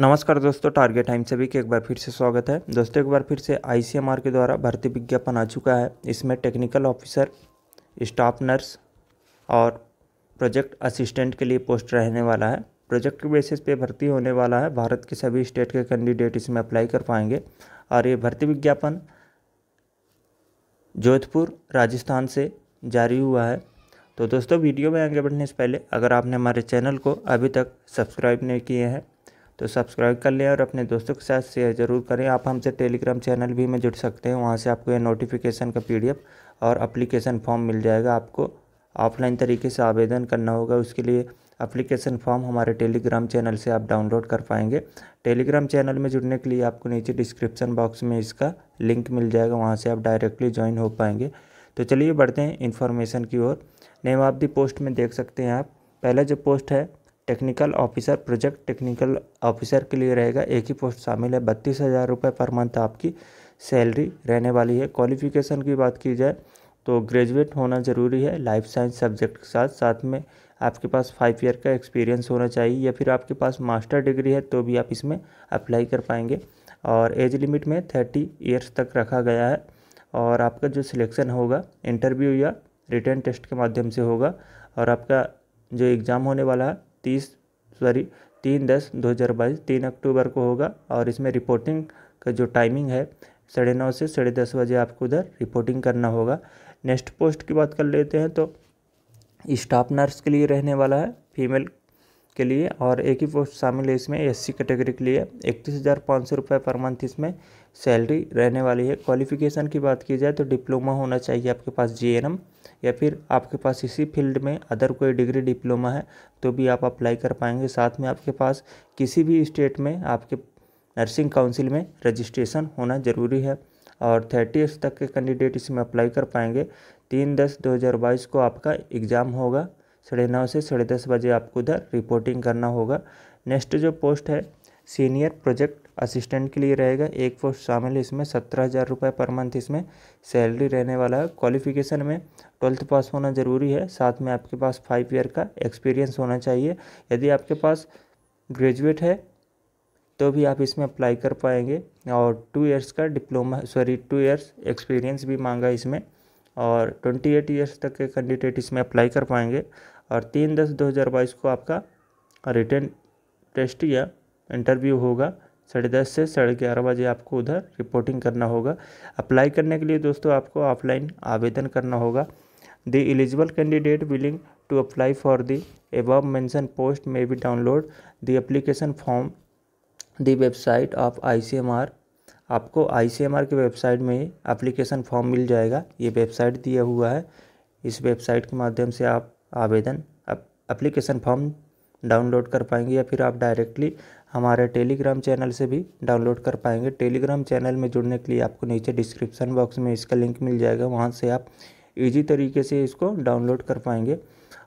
नमस्कार दोस्तों target time सभी के एक बार फिर से स्वागत है दोस्तों एक बार फिर से आईसीएमआर के द्वारा भर्ती विज्ञापन आ चुका है इसमें टेक्निकल ऑफिसर स्टाफ नर्स और प्रोजेक्ट असिस्टेंट के लिए पोस्ट रहने वाला है प्रोजेक्ट के बेसिस पे भर्ती होने वाला है भारत के सभी स्टेट के कैंडिडेट इसमें अप्लाई कर पाएंगे और ये भर्ती विज्ञापन जोधपुर राजस्थान से जारी हुआ है तो दोस्तों वीडियो में आगे बढ़ने से पहले अगर आपने हमारे चैनल को अभी तक सब्सक्राइब नहीं किए हैं तो सब्सक्राइब कर लें और अपने दोस्तों के साथ शेयर ज़रूर करें आप हमसे टेलीग्राम चैनल भी में जुड़ सकते हैं वहाँ से आपको यह नोटिफिकेशन का पी और अप्लीकेशन फॉर्म मिल जाएगा आपको ऑफलाइन तरीके से आवेदन करना होगा उसके लिए अप्लीकेशन फॉर्म हमारे टेलीग्राम चैनल से आप डाउनलोड कर पाएंगे टेलीग्राम चैनल में जुड़ने के लिए आपको नीचे डिस्क्रिप्शन बॉक्स में इसका लिंक मिल जाएगा वहाँ से आप डायरेक्टली ज्वाइन हो पाएंगे तो चलिए बढ़ते हैं इन्फॉर्मेशन की ओर नेम ऑफ दी पोस्ट में देख सकते हैं आप पहला जो पोस्ट है technical officer project technical officer के लिए रहेगा एक ही पोस्ट शामिल है बत्तीस हज़ार रुपये पर मंथ आपकी सैलरी रहने वाली है क्वालिफिकेशन की बात की जाए तो ग्रेजुएट होना ज़रूरी है लाइफ साइंस सब्जेक्ट के साथ साथ में आपके पास फाइव ईयर का एक्सपीरियंस होना चाहिए या फिर आपके पास मास्टर डिग्री है तो भी आप इसमें अप्लाई कर पाएंगे और एज लिमिट में थर्टी ईयर्स तक रखा गया है और आपका जो सिलेक्शन होगा इंटरव्यू या रिटर्न टेस्ट के माध्यम से होगा और आपका जो एग्ज़ाम होने वाला है तीस सॉरी तीन दस दो हज़ार बाईस तीन अक्टूबर को होगा और इसमें रिपोर्टिंग का जो टाइमिंग है साढ़े नौ से साढ़े दस बजे आपको उधर रिपोर्टिंग करना होगा नेक्स्ट पोस्ट की बात कर लेते हैं तो स्टाफ नर्स के लिए रहने वाला है फीमेल के लिए और एक ही पोस्ट शामिल है इसमें एससी कैटेगरी के लिए इकतीस हज़ार पाँच सौ रुपये पर मंथ इसमें सैलरी रहने वाली है क्वालिफिकेशन की बात की जाए तो डिप्लोमा होना चाहिए आपके पास जीएनएम या फिर आपके पास इसी फील्ड में अदर कोई डिग्री डिप्लोमा है तो भी आप अप्लाई कर पाएंगे साथ में आपके पास किसी भी स्टेट में आपके नर्सिंग काउंसिल में रजिस्ट्रेशन होना ज़रूरी है और थर्टी तक के कैंडिडेट इसमें अप्लाई कर पाएंगे तीन दस दो हज़ार बाईस को आपका एग्ज़ाम होगा साढ़े नौ से साढ़े दस बजे आपको उधर रिपोर्टिंग करना होगा नेक्स्ट जो पोस्ट है सीनियर प्रोजेक्ट असिस्टेंट के लिए रहेगा एक पोस्ट शामिल है इसमें सत्रह हज़ार रुपये पर मंथ इसमें सैलरी रहने वाला है क्वालिफिकेशन में ट्वेल्थ पास होना ज़रूरी है साथ में आपके पास फाइव ईयर का एक्सपीरियंस होना चाहिए यदि आपके पास ग्रेजुएट है तो भी आप इसमें अप्लाई कर पाएंगे और टू इयर्स का diploma sorry two years experience भी मांगा इसमें और 28 ईयर्स तक के कैंडिडेट इसमें अप्लाई कर पाएंगे और तीन दस दो हज़ार बाईस को आपका रिटर्न टेस्ट या इंटरव्यू होगा साढ़े दस से साढ़े ग्यारह बजे आपको उधर रिपोर्टिंग करना होगा अप्लाई करने के लिए दोस्तों आपको ऑफलाइन आवेदन करना होगा the eligible candidate willing to apply for the above mentioned post may be download the application form the website of I C M R आपको आई की वेबसाइट में एप्लीकेशन फॉर्म मिल जाएगा ये वेबसाइट दिया हुआ है इस वेबसाइट के माध्यम से आप आवेदन एप्लीकेशन फॉर्म डाउनलोड कर पाएंगे या फिर आप डायरेक्टली हमारे टेलीग्राम चैनल से भी डाउनलोड कर पाएंगे टेलीग्राम चैनल में जुड़ने के लिए आपको नीचे डिस्क्रिप्शन बॉक्स में इसका लिंक मिल जाएगा वहाँ से आप इजी तरीके से इसको डाउनलोड कर पाएंगे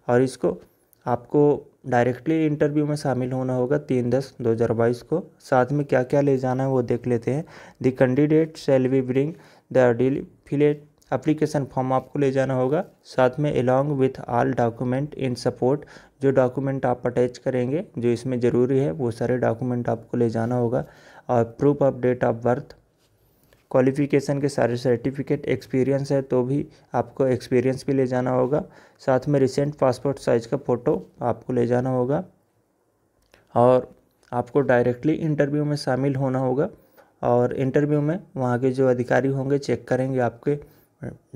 और इसको आपको डायरेक्टली इंटरव्यू में शामिल होना होगा तीन दस दो हज़ार बाईस को साथ में क्या क्या ले जाना है वो देख लेते हैं the candidate shall we bring the duly filled application form आपको ले जाना होगा साथ में along with all document in support जो डॉक्यूमेंट आप अटैच करेंगे जो इसमें ज़रूरी है वो सारे डॉक्यूमेंट आपको ले जाना होगा और proof of date of birth qualification के सारे सर्टिफिकेट एक्सपीरियंस है तो भी आपको एक्सपीरियंस भी ले जाना होगा साथ में रिसेंट पासपोर्ट साइज़ का फ़ोटो आपको ले जाना होगा और आपको डायरेक्टली इंटरव्यू में शामिल होना होगा और इंटरव्यू में वहाँ के जो अधिकारी होंगे चेक करेंगे आपके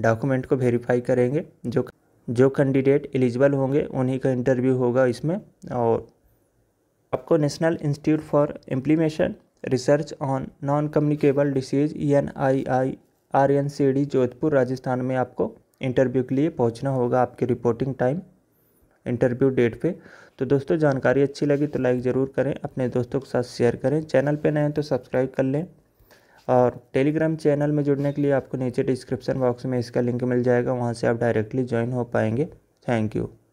डॉक्यूमेंट को वेरीफाई करेंगे जो जो कैंडिडेट एलिजिबल होंगे उन्हीं का इंटरव्यू होगा इसमें और आपको National Institute for Implementation Research on Non Communicable Disease E N I I R N C D Jodhpur Rajasthan में आपको इंटरव्यू के लिए पहुंचना होगा आपके रिपोर्टिंग टाइम इंटरव्यू डेट पे तो दोस्तों जानकारी अच्छी लगी तो लाइक ज़रूर करें अपने दोस्तों के साथ शेयर करें चैनल पे नए हैं तो सब्सक्राइब कर लें और टेलीग्राम चैनल में जुड़ने के लिए आपको नीचे डिस्क्रिप्शन बॉक्स में इसका लिंक मिल जाएगा वहाँ से आप डायरेक्टली ज्वाइन हो पाएंगे थैंक यू